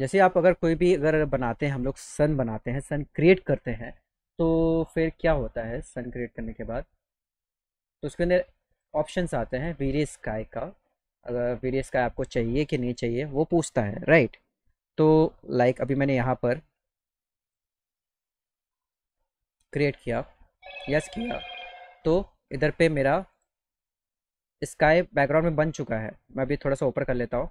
जैसे आप अगर कोई भी अगर बनाते हैं हम लोग सन बनाते हैं सन क्रिएट करते हैं तो फिर क्या होता है सन क्रिएट करने के बाद तो उसके अंदर ऑप्शंस आते हैं वीरे स्काई का अगर वीरे स्काई आपको चाहिए कि नहीं चाहिए वो पूछता है राइट तो लाइक अभी मैंने यहाँ पर क्रिएट किया यस किया तो इधर पे मेरा स्काई बैकग्राउंड में बन चुका है मैं अभी थोड़ा सा ऊपर कर लेता हूँ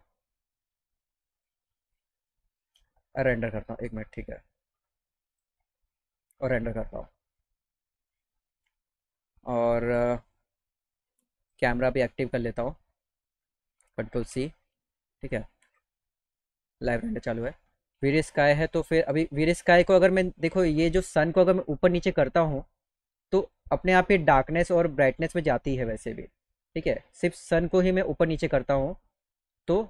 रेंडर करता हूँ एक मिनट ठीक है और रेंडर करता हूँ और कैमरा भी एक्टिव कर लेता हूँ कंट्रोल सी ठीक है लाइव रेंडर चालू है वीर स्काई है तो फिर अभी वीर स्काई को अगर मैं देखो ये जो सन को अगर मैं ऊपर नीचे करता हूँ तो अपने आप ही डार्कनेस और ब्राइटनेस में जाती है वैसे भी ठीक है सिर्फ सन को ही मैं ऊपर नीचे करता हूँ तो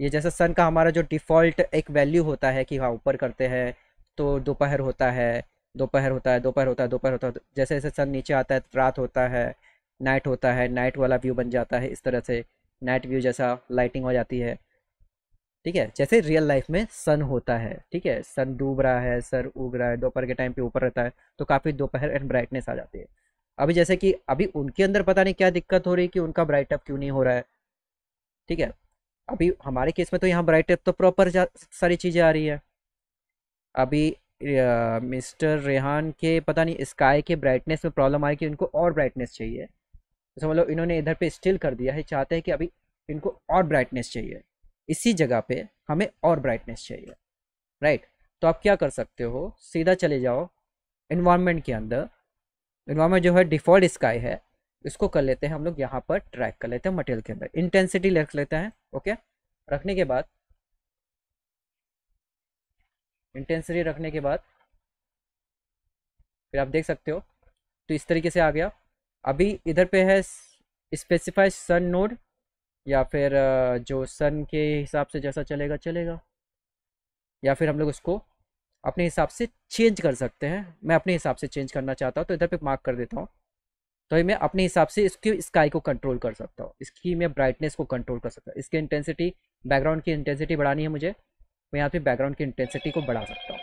ये जैसा सन का हमारा जो डिफ़ॉल्ट एक वैल्यू होता है कि हाँ ऊपर करते हैं तो दोपहर होता है दोपहर होता है दोपहर होता है दोपहर होता है जैसे जैसे सन नीचे आता है रात होता है नाइट होता है नाइट वाला व्यू बन जाता है इस तरह से नाइट व्यू जैसा लाइटिंग हो जाती है ठीक है जैसे रियल लाइफ में सन होता है ठीक है सन डूब रहा है सर उग रहा है दोपहर के टाइम पे ऊपर रहता है तो काफ़ी दोपहर एंड ब्राइटनेस आ जाती है अभी जैसे कि अभी उनके अंदर पता नहीं क्या दिक्कत हो रही कि उनका ब्राइटअप क्यों नहीं हो रहा है ठीक है अभी हमारे केस में तो यहाँ ब्राइट तो प्रॉपर सारी चीज़ें आ रही है अभी मिस्टर रेहान के पता नहीं स्काई के ब्राइटनेस में प्रॉब्लम आई कि उनको और ब्राइटनेस चाहिए तो मतलब लो इन्होंने इधर पे स्टिल कर दिया है चाहते हैं कि अभी इनको और ब्राइटनेस चाहिए इसी जगह पे हमें और ब्राइटनेस चाहिए राइट तो आप क्या कर सकते हो सीधा चले जाओ इन्वामेंट के अंदर इन्वामेंट जो है डिफ़ॉल्ट स्काई है इसको कर लेते हैं हम लोग यहाँ पर ट्रैक कर लेते हैं मटेरियल के अंदर इंटेंसिटी रख लेते हैं ओके रखने के बाद इंटेंसिटी रखने के बाद फिर आप देख सकते हो तो इस तरीके से आ गया अभी इधर पे है स्पेसिफाइड सन नोड या फिर जो सन के हिसाब से जैसा चलेगा चलेगा या फिर हम लोग उसको अपने हिसाब से चेंज कर सकते हैं मैं अपने हिसाब से चेंज करना चाहता हूँ तो इधर पे मार्क कर देता हूँ तो मैं अपने हिसाब से इसके स्काई को कंट्रोल कर सकता हूँ इसकी मैं ब्राइटनेस को कंट्रोल कर सकता हूँ इसकी इंटेंसिटी बैकग्राउंड की इंटेंसिटी बढ़ानी है मुझे मैं यहाँ पे बैकग्राउंड की इंटेंसिटी को बढ़ा सकता हूँ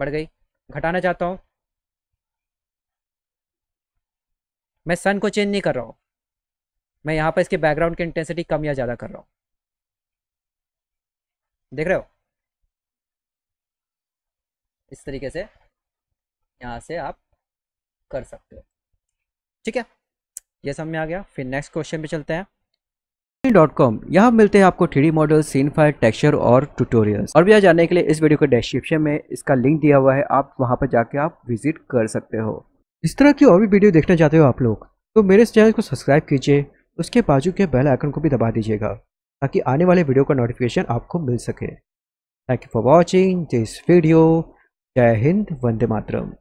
बढ़ गई घटाना चाहता हूँ मैं सन को चेंज नहीं कर रहा हूँ मैं यहाँ पर इसके बैकग्राउंड की इंटेंसिटी कम या ज़्यादा कर रहा हूँ देख रहे हो इस तरीके से यहाँ से आप कर सकते हो ठीक है ये समझ में आ गया फिर नेक्स्ट क्वेश्चन पे चलते हैं डॉट कॉम यहाँ मिलते हैं आपको three D model scene file texture और ट्यूटोरियल्स और भी भैया जाने के लिए इस वीडियो के डिस्क्रिप्शन में इसका लिंक दिया हुआ है आप वहाँ पर जाके आप विजिट कर सकते हो इस तरह की और भी वीडियो देखना चाहते हो आप लोग तो मेरे इस चैनल को सब्सक्राइब कीजिए उसके बाजू के बेल आइकन को भी दबा दीजिएगा ताकि आने वाले वीडियो का नोटिफिकेशन आपको मिल सके thank you for watching this video जय हिंद वंदे मातरम